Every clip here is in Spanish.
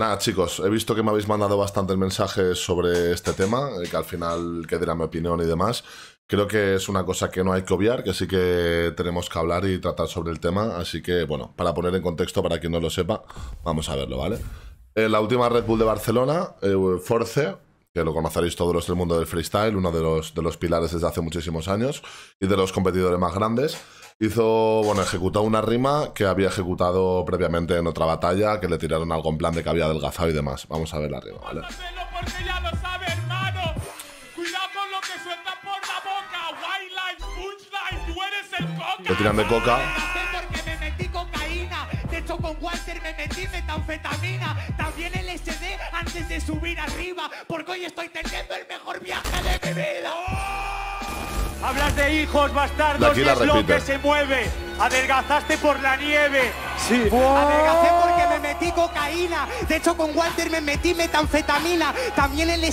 nada, chicos, he visto que me habéis mandado bastantes mensajes sobre este tema, eh, que al final que dirá mi opinión y demás. Creo que es una cosa que no hay que obviar, que sí que tenemos que hablar y tratar sobre el tema. Así que, bueno, para poner en contexto, para quien no lo sepa, vamos a verlo, ¿vale? Eh, la última Red Bull de Barcelona, eh, Force, que lo conoceréis todos los del mundo del freestyle, uno de los, de los pilares desde hace muchísimos años y de los competidores más grandes hizo, bueno, ejecutó una rima que había ejecutado previamente en otra batalla, que le tiraron algo en plan de que había adelgazado y demás. Vamos a ver la rima, ¿vale? Le tiran de coca. Con Walter me metí metanfetamina, también LSD antes de subir arriba, porque hoy estoy teniendo el mejor viaje de mi vida. Hablas de hijos, bastardos, y es lo que se mueve. Adelgazaste por la nieve. Sí. Adelgacé porque me metí cocaína. De hecho, con Walter me metí metanfetamina. También el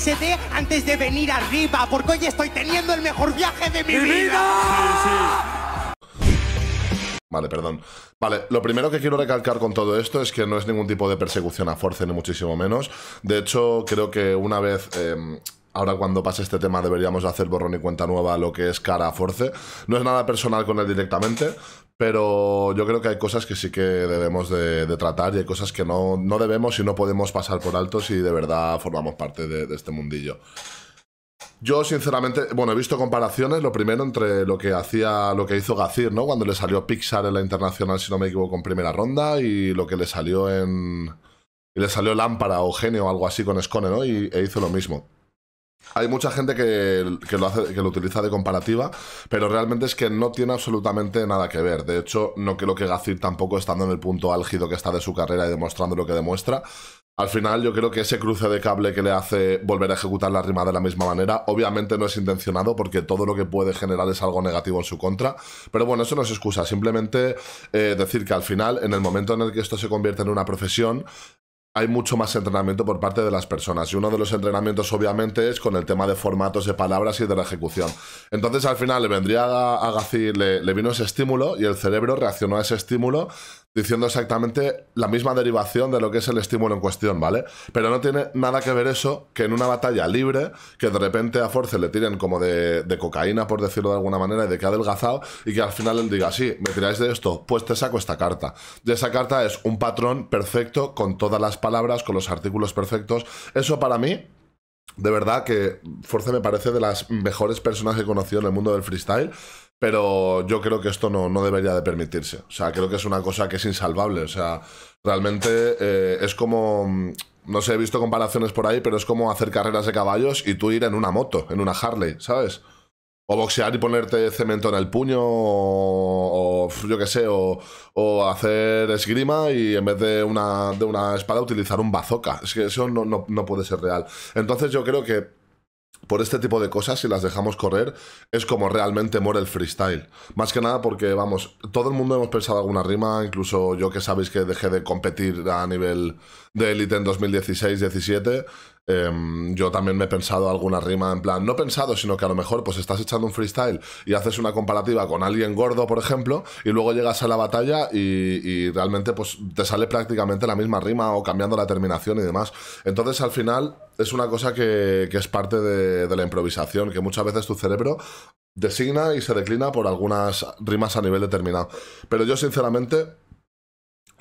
antes de venir arriba. Porque hoy estoy teniendo el mejor viaje de mi, vida. Sí, Vale, perdón. Vale, lo primero que quiero recalcar con todo esto es que no es ningún tipo de persecución a fuerza, ni muchísimo menos. De hecho, creo que una vez eh, ahora cuando pase este tema deberíamos hacer borrón y cuenta nueva lo que es cara a Force. No es nada personal con él directamente, pero yo creo que hay cosas que sí que debemos de, tratar y hay cosas que no, debemos y no podemos pasar por alto si de verdad formamos parte de, este mundillo. Yo, sinceramente, bueno, he visto comparaciones, lo primero entre lo que hacía, lo que hizo Gacir, ¿no? Cuando le salió Pixar en la internacional, si no me equivoco, en primera ronda, y lo que le salió en. Y le salió Lámpara o Genio o algo así con Scone, ¿no? Y e hizo lo mismo. Hay mucha gente que, lo utiliza de comparativa, pero realmente es que no tiene absolutamente nada que ver. De hecho, no creo que Gazir tampoco estando en el punto álgido que está de su carrera y demostrando lo que demuestra. Al final, yo creo que ese cruce de cable que le hace volver a ejecutar la rima de la misma manera, obviamente no es intencionado porque todo lo que puede generar es algo negativo en su contra. Pero bueno, eso no es excusa. Simplemente eh, decir que al final, en el momento en el que esto se convierte en una profesión, hay mucho más entrenamiento por parte de las personas. Y uno de los entrenamientos, obviamente, es con el tema de formatos de palabras y de la ejecución. Entonces, al final, le vendría a, le, vino ese estímulo y el cerebro reaccionó a ese estímulo diciendo exactamente la misma derivación de lo que es el estímulo en cuestión, ¿vale? Pero no tiene nada que ver eso que en una batalla libre, que de repente a Force le tiren como de, cocaína, por decirlo de alguna manera, y de que ha adelgazado, y que al final él diga, sí, me tiráis de esto, pues te saco esta carta. Y esa carta es un patrón perfecto, con todas las palabras, con los artículos perfectos. Eso para mí de verdad que Force me parece de las mejores personas que he conocido en el mundo del freestyle pero yo creo que esto no, debería de permitirse. O sea, creo que es una cosa que es insalvable. O sea, realmente eh, es como, mm, no sé, he visto comparaciones por ahí, pero es como hacer carreras de caballos y tú ir en una moto, en una Harley, ¿sabes? O boxear y ponerte cemento en el puño, o, yo qué sé, o, o, hacer esgrima y en vez de una, de una espada utilizar un bazooka. Es que eso no puede ser real. Entonces yo creo que por este tipo de cosas, si las dejamos correr, es como realmente muere el freestyle. Más que nada porque, vamos, todo el mundo hemos pensado alguna rima, incluso yo que sabéis que dejé de competir a nivel de élite en 2016-17, Em, yo también me he pensado alguna rima en plan, no pensado, sino que a lo mejor pues estás echando un freestyle y haces una comparativa con alguien gordo, por ejemplo, y luego llegas a la batalla y, realmente pues te sale prácticamente la misma rima o cambiando la terminación y demás. Entonces al final es una cosa que, que es parte de la improvisación, que muchas veces tu cerebro designa y se declina por algunas rimas a nivel determinado. Pero yo sinceramente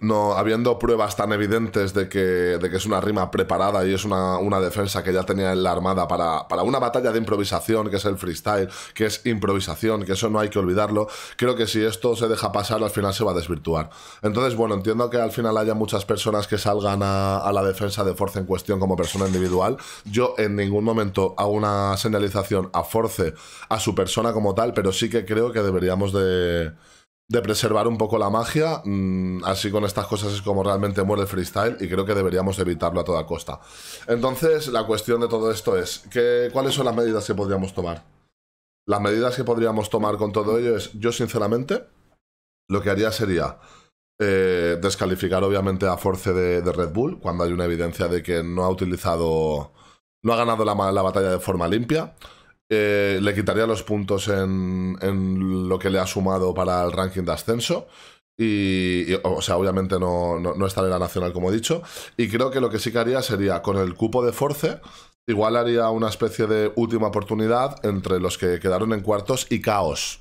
no habiendo pruebas tan evidentes de que, de que es una rima preparada y es una, defensa que ya tenía en la armada para, para, una batalla de improvisación, que es el freestyle, que es improvisación, que eso no hay que olvidarlo, creo que si esto se deja pasar al final se va a desvirtuar. Entonces, bueno, entiendo que al final haya muchas personas que salgan a, a la defensa de Force en cuestión como persona individual. Yo en ningún momento hago una señalización a Force, a su persona como tal, pero sí que creo que deberíamos de de preservar un poco la magia. Mm, así con estas cosas es como realmente muere el freestyle y creo que deberíamos evitarlo a toda costa. Entonces, la cuestión de todo esto es, ¿cuáles son las medidas que podríamos tomar? Las medidas que podríamos tomar con todo ello es, yo sinceramente, lo que haría sería eh, descalificar obviamente a Force de, Red Bull cuando hay una evidencia de que no ha utilizado, no ha ganado la, la batalla de forma limpia. Eh, le quitaría los puntos en, lo que le ha sumado para el ranking de ascenso. Y, o sea, obviamente no, estaría en la nacional, como he dicho. Y creo que lo que sí que haría sería con el cupo de Force. Igual haría una especie de última oportunidad entre los que quedaron en cuartos y Caos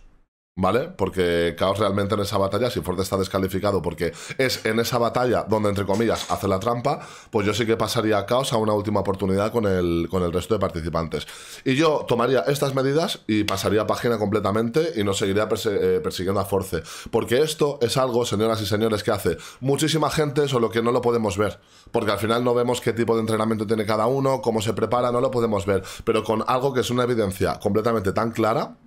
¿Vale? Porque Caos realmente en esa batalla, si Forte está descalificado porque es en esa batalla donde, entre comillas, hace la trampa, pues yo sí que pasaría a Caos a una última oportunidad con el, con el resto de participantes. Y yo tomaría estas medidas y pasaría página completamente y no seguiría eh, persiguiendo a Force. Porque esto es algo, señoras y señores, que hace muchísima gente, solo que no lo podemos ver. Porque al final no vemos qué tipo de entrenamiento tiene cada uno, cómo se prepara, no lo podemos ver. Pero con algo que es una evidencia completamente tan clara,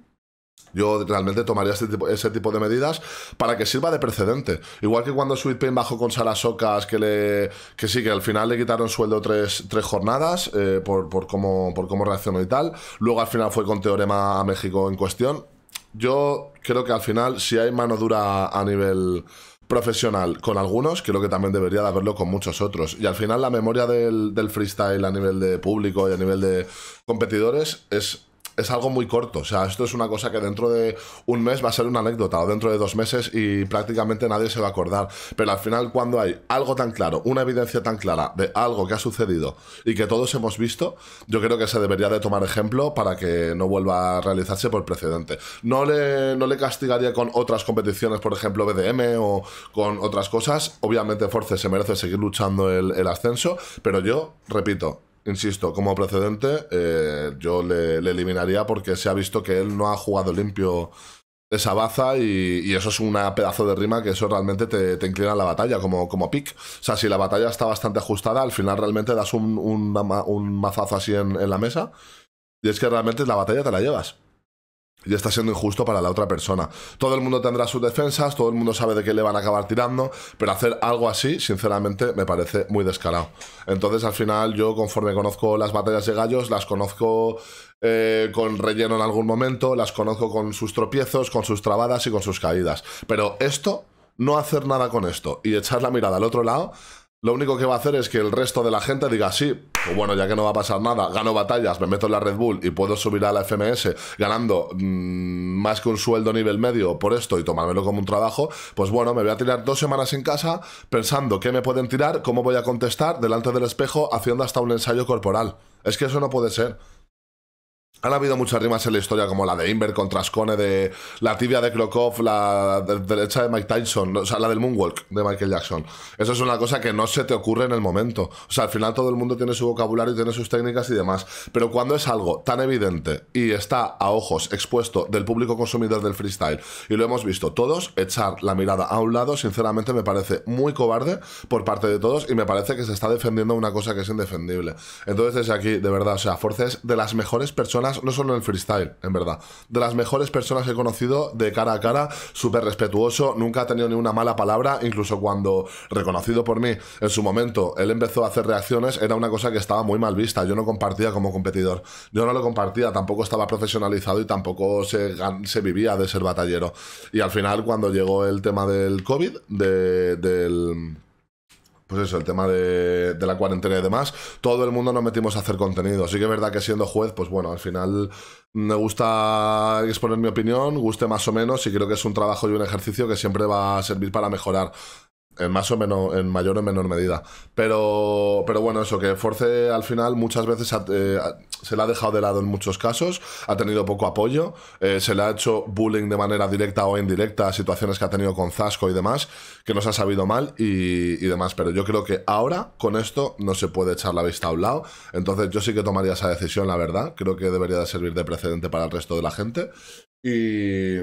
yo realmente tomaría este ese tipo de medidas para que sirva de precedente. Igual que cuando Sweet Pain bajó con Salas que, le, que sí, que al final le quitaron sueldo tres, jornadas eh, por, por, cómo, por cómo reaccionó y tal. Luego al final fue con Teorema a México en cuestión. Yo creo que al final, si hay mano dura a nivel profesional con algunos, creo que también debería de haberlo con muchos otros. Y al final la memoria del, del freestyle a nivel de público y a nivel de competidores es es algo muy corto. O sea, esto es una cosa que dentro de un mes va a ser una anécdota o dentro de dos meses y prácticamente nadie se va a acordar. Pero al final, cuando hay algo tan claro, una evidencia tan clara de algo que ha sucedido y que todos hemos visto, yo creo que se debería de tomar ejemplo para que no vuelva a realizarse por precedente. No le, le castigaría con otras competiciones, por ejemplo, BDM o con otras cosas. Obviamente, Force se merece seguir luchando el, el ascenso, pero yo, repito, Insisto, como precedente, eh, yo le, eliminaría porque se ha visto que él no ha jugado limpio esa baza y, eso es un pedazo de rima que eso realmente te, inclina a la batalla como, como pick. O sea, si la batalla está bastante ajustada, al final realmente das un, mazazo así en, en la mesa y es que realmente la batalla te la llevas y está siendo injusto para la otra persona. Todo el mundo tendrá sus defensas, todo el mundo sabe de qué le van a acabar tirando, pero hacer algo así, sinceramente, me parece muy descarado. Entonces, al final, yo conforme conozco las batallas de gallos, las conozco eh, con relleno en algún momento, las conozco con sus tropiezos, con sus trabadas y con sus caídas. Pero esto, no hacer nada con esto y echar la mirada al otro lado, lo único que va a hacer es que el resto de la gente diga, sí, pues bueno, ya que no va a pasar nada, gano batallas, me meto en la Red Bull y puedo subir a la FMS ganando mm, más que un sueldo nivel medio por esto y tomármelo como un trabajo, pues bueno, me voy a tirar dos semanas en casa pensando qué me pueden tirar, cómo voy a contestar delante del espejo haciendo hasta un ensayo corporal. Es que eso no puede ser. Han habido muchas rimas en la historia, como la de Inver contra Trascone, de la tibia de Krokov, la derecha de Mike Tyson, o sea, la del Moonwalk de Michael Jackson. Eso es una cosa que no se te ocurre en el momento. O sea, al final todo el mundo tiene su vocabulario, y tiene sus técnicas y demás. Pero cuando es algo tan evidente y está a ojos expuesto del público consumidor del freestyle, y lo hemos visto todos, echar la mirada a un lado, sinceramente me parece muy cobarde por parte de todos y me parece que se está defendiendo una cosa que es indefendible. Entonces, desde aquí, de verdad, o sea, Force es de las mejores personas no solo en el freestyle, en verdad, de las mejores personas que he conocido de cara a cara, súper respetuoso, nunca ha tenido ni una mala palabra, incluso cuando, reconocido por mí en su momento, él empezó a hacer reacciones, era una cosa que estaba muy mal vista, yo no compartía como competidor, yo no lo compartía, tampoco estaba profesionalizado y tampoco se, vivía de ser batallero. Y al final, cuando llegó el tema del COVID, del pues eso, el tema de, la cuarentena y demás, todo el mundo nos metimos a hacer contenido. Así que es verdad que siendo juez, pues bueno, al final me gusta exponer mi opinión, guste más o menos, y creo que es un trabajo y un ejercicio que siempre va a servir para mejorar en más o menos, en mayor o menor medida. Pero, pero bueno, eso, que Force al final muchas veces eh, se le ha dejado de lado en muchos casos, ha tenido poco apoyo, eh, se le ha hecho bullying de manera directa o indirecta situaciones que ha tenido con Zasco y demás, que nos ha sabido mal y, y, demás. Pero yo creo que ahora con esto no se puede echar la vista a un lado. Entonces yo sí que tomaría esa decisión, la verdad. Creo que debería de servir de precedente para el resto de la gente. Y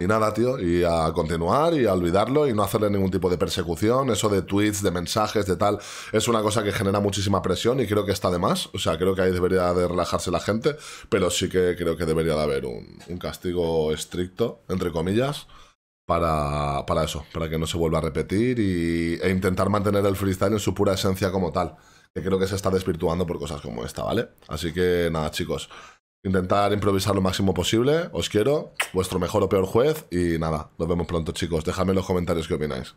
y nada, tío, y a continuar y a olvidarlo y no hacerle ningún tipo de persecución. Eso de tweets, de mensajes, de tal, es una cosa que genera muchísima presión y creo que está de más. O sea, creo que ahí debería de relajarse la gente, pero sí que creo que debería de haber un, castigo estricto, entre comillas, para, para, eso, para que no se vuelva a repetir y, e intentar mantener el freestyle en su pura esencia como tal, que creo que se está desvirtuando por cosas como esta, ¿vale? Así que nada, chicos. Intentar improvisar lo máximo posible. Os quiero, vuestro mejor o peor juez. Y nada, nos vemos pronto, chicos. Dejadme en los comentarios qué opináis.